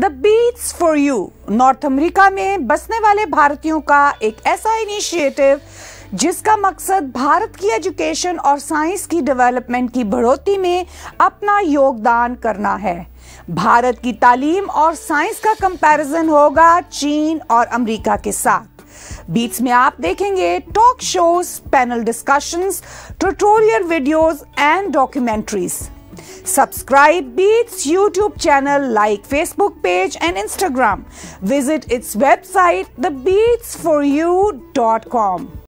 The beats for you North America में बसने वाले भारतीयों का एक ऐसा इनिशिएटिव जिसका मकसद भारत की एजुकेशन और साइंस की डेवलपमेंट की बढ़ोतरी में अपना योगदान करना है भारत की तालीम और साइंस का कंपैरिजन होगा चीन और अमेरिका के साथ बीच में आप देखेंगे talk shows panel discussions tutorial videos and documentaries Subscribe Beats YouTube channel like Facebook page and Instagram. Visit its website thebeatsforyou.com.